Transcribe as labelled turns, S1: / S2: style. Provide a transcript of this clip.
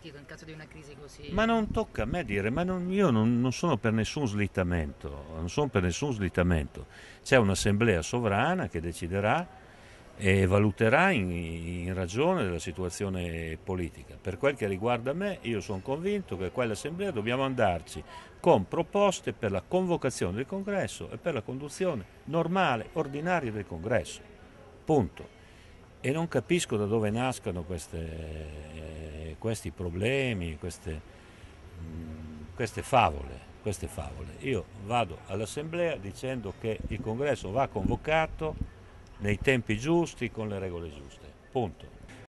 S1: partito in caso di una crisi così? Ma non
S2: tocca a me dire, ma non, io non, non, sono per nessun slittamento, non sono per nessun slittamento. C'è un'assemblea sovrana che deciderà e valuterà in, in ragione della situazione politica. Per quel che riguarda me, io sono convinto che a quell'assemblea dobbiamo andarci con proposte per la convocazione del congresso e per la conduzione normale, ordinaria del congresso. Punto e non capisco da dove nascano queste questi problemi, queste, mm, queste, favole, queste favole. Io vado all'Assemblea dicendo che il congresso va convocato nei tempi giusti, con le regole giuste. Punto.